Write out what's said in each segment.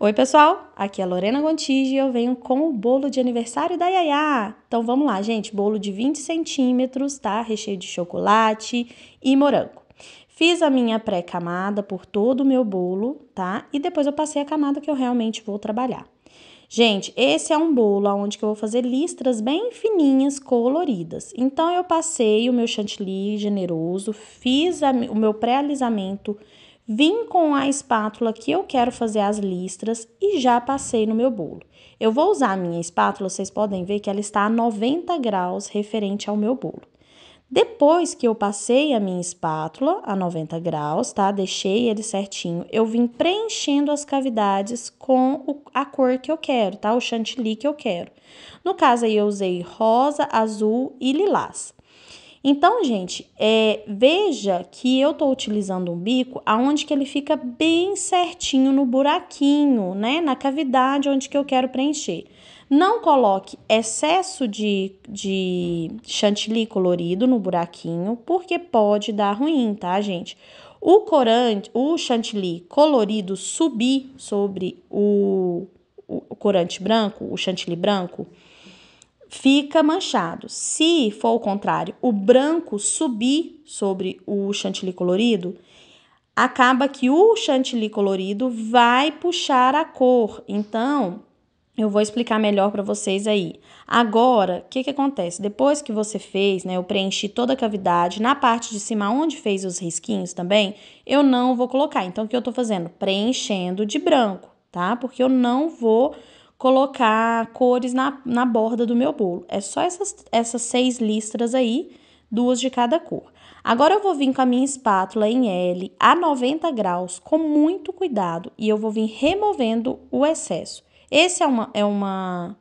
Oi, pessoal! Aqui é Lorena Gontigi e eu venho com o bolo de aniversário da Yaya. Então vamos lá, gente. Bolo de 20 centímetros, tá? Recheio de chocolate e morango. Fiz a minha pré-camada por todo o meu bolo, tá? E depois eu passei a camada que eu realmente vou trabalhar. Gente, esse é um bolo onde eu vou fazer listras bem fininhas, coloridas. Então, eu passei o meu chantilly generoso, fiz a, o meu pré-alisamento Vim com a espátula que eu quero fazer as listras e já passei no meu bolo. Eu vou usar a minha espátula, vocês podem ver que ela está a 90 graus referente ao meu bolo. Depois que eu passei a minha espátula a 90 graus, tá? Deixei ele certinho. Eu vim preenchendo as cavidades com o, a cor que eu quero, tá? O chantilly que eu quero. No caso aí eu usei rosa, azul e lilás. Então, gente, é, veja que eu estou utilizando um bico aonde que ele fica bem certinho no buraquinho, né? Na cavidade onde que eu quero preencher. Não coloque excesso de, de chantilly colorido no buraquinho, porque pode dar ruim, tá, gente? O corante, o chantilly colorido subir sobre o, o corante branco, o chantilly branco, fica manchado. Se for o contrário, o branco subir sobre o chantilly colorido, acaba que o chantilly colorido vai puxar a cor. Então, eu vou explicar melhor para vocês aí. Agora, o que, que acontece? Depois que você fez, né? Eu preenchi toda a cavidade, na parte de cima onde fez os risquinhos também, eu não vou colocar. Então, o que eu estou fazendo? Preenchendo de branco, tá? Porque eu não vou colocar cores na, na borda do meu bolo. É só essas, essas seis listras aí, duas de cada cor. Agora eu vou vir com a minha espátula em L a 90 graus com muito cuidado e eu vou vir removendo o excesso. Esse é uma é uma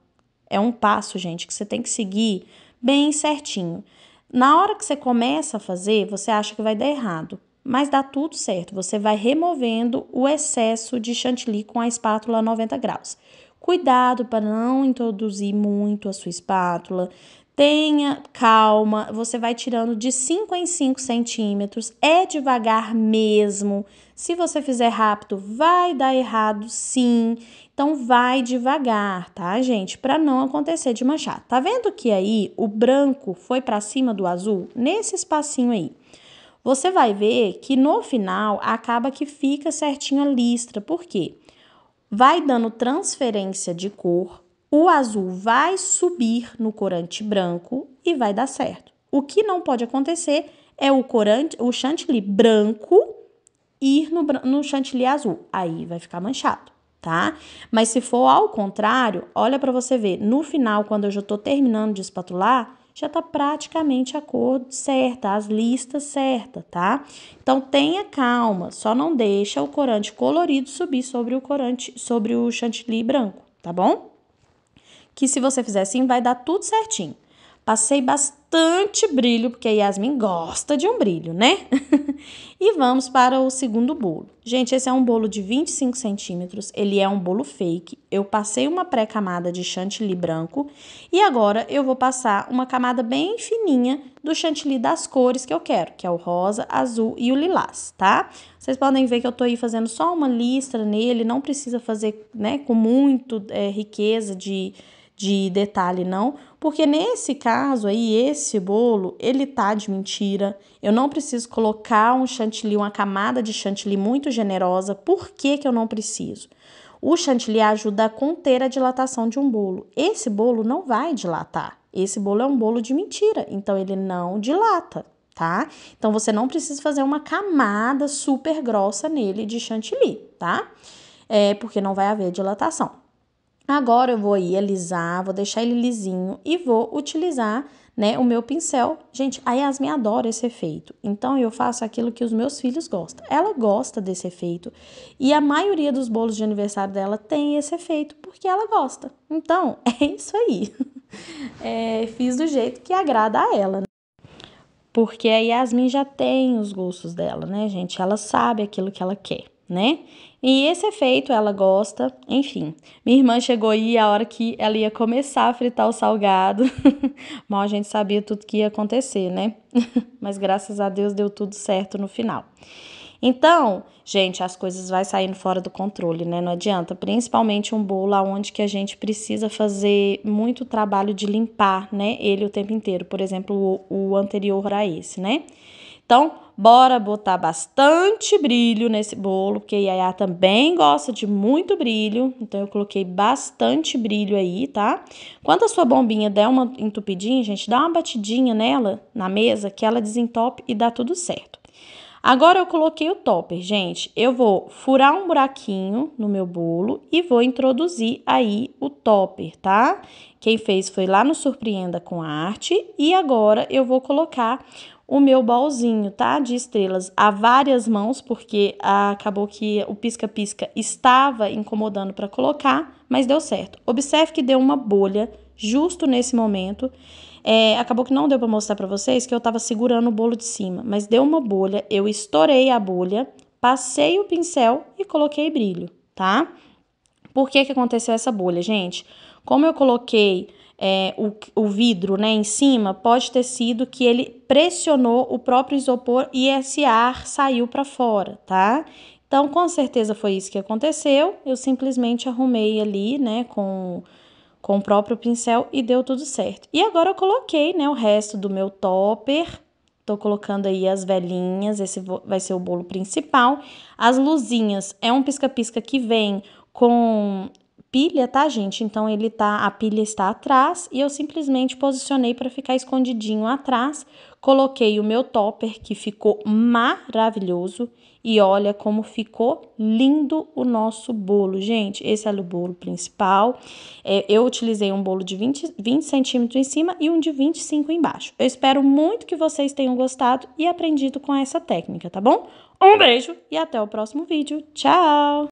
é um passo, gente, que você tem que seguir bem certinho. Na hora que você começa a fazer, você acha que vai dar errado, mas dá tudo certo. Você vai removendo o excesso de chantilly com a espátula a 90 graus. Cuidado para não introduzir muito a sua espátula. Tenha calma, você vai tirando de 5 em 5 centímetros, é devagar mesmo. Se você fizer rápido, vai dar errado sim. Então vai devagar, tá, gente? Para não acontecer de manchar. Tá vendo que aí o branco foi para cima do azul nesse espacinho aí? Você vai ver que no final acaba que fica certinho a listra. Por quê? vai dando transferência de cor, o azul vai subir no corante branco e vai dar certo. O que não pode acontecer é o corante, o chantilly branco ir no, no chantilly azul. Aí vai ficar manchado, tá? Mas se for ao contrário, olha para você ver, no final, quando eu já estou terminando de espatular, já está praticamente a cor certa, as listas certa, tá? Então tenha calma, só não deixa o corante colorido subir sobre o corante, sobre o chantilly branco, tá bom? Que se você fizer assim, vai dar tudo certinho. Passei bastante brilho, porque a Yasmin gosta de um brilho, né? e vamos para o segundo bolo. Gente, esse é um bolo de 25 centímetros, ele é um bolo fake. Eu passei uma pré-camada de chantilly branco e agora eu vou passar uma camada bem fininha do chantilly das cores que eu quero, que é o rosa, azul e o lilás, tá? Vocês podem ver que eu tô aí fazendo só uma listra nele, não precisa fazer, né, com muito é, riqueza de de detalhe, não, porque nesse caso aí, esse bolo, ele tá de mentira. Eu não preciso colocar um chantilly, uma camada de chantilly muito generosa. Por que, que eu não preciso? O chantilly ajuda a conter a dilatação de um bolo. Esse bolo não vai dilatar. Esse bolo é um bolo de mentira, então ele não dilata, tá? Então você não precisa fazer uma camada super grossa nele de chantilly, tá? É porque não vai haver dilatação. Agora eu vou aí alisar, vou deixar ele lisinho e vou utilizar, né, o meu pincel. Gente, a Yasmin adora esse efeito, então eu faço aquilo que os meus filhos gostam. Ela gosta desse efeito e a maioria dos bolos de aniversário dela tem esse efeito porque ela gosta. Então, é isso aí. É, fiz do jeito que agrada a ela. Né? Porque a Yasmin já tem os gostos dela, né, gente? Ela sabe aquilo que ela quer né? E esse efeito ela gosta, enfim. Minha irmã chegou aí a hora que ela ia começar a fritar o salgado. Mal a gente sabia tudo que ia acontecer, né? Mas graças a Deus deu tudo certo no final. Então, gente, as coisas vai saindo fora do controle, né? Não adianta, principalmente um bolo onde que a gente precisa fazer muito trabalho de limpar, né? Ele o tempo inteiro, por exemplo, o, o anterior a esse, né? Então, bora botar bastante brilho nesse bolo, porque a Yaya também gosta de muito brilho. Então, eu coloquei bastante brilho aí, tá? Quando a sua bombinha der uma entupidinha, gente, dá uma batidinha nela, na mesa, que ela desentope e dá tudo certo. Agora, eu coloquei o topper, gente. Eu vou furar um buraquinho no meu bolo e vou introduzir aí o topper, tá? Quem fez foi lá no Surpreenda com Arte. E agora, eu vou colocar o meu bolzinho, tá? De estrelas a várias mãos, porque ah, acabou que o pisca-pisca estava incomodando para colocar, mas deu certo. Observe que deu uma bolha justo nesse momento. É, acabou que não deu para mostrar para vocês que eu estava segurando o bolo de cima, mas deu uma bolha, eu estourei a bolha, passei o pincel e coloquei brilho, tá? Por que que aconteceu essa bolha, gente? Como eu coloquei é, o, o vidro né, em cima, pode ter sido que ele pressionou o próprio isopor e esse ar saiu para fora, tá? Então, com certeza foi isso que aconteceu. Eu simplesmente arrumei ali, né, com, com o próprio pincel e deu tudo certo. E agora eu coloquei, né, o resto do meu topper. Tô colocando aí as velhinhas, esse vai ser o bolo principal. As luzinhas é um pisca-pisca que vem com pilha, tá, gente? Então ele tá, a pilha está atrás e eu simplesmente posicionei para ficar escondidinho atrás. Coloquei o meu topper que ficou maravilhoso e olha como ficou lindo o nosso bolo, gente. Esse é o bolo principal. É, eu utilizei um bolo de 20, 20 centímetros em cima e um de 25 embaixo. Eu espero muito que vocês tenham gostado e aprendido com essa técnica, tá bom? Um beijo e até o próximo vídeo. Tchau!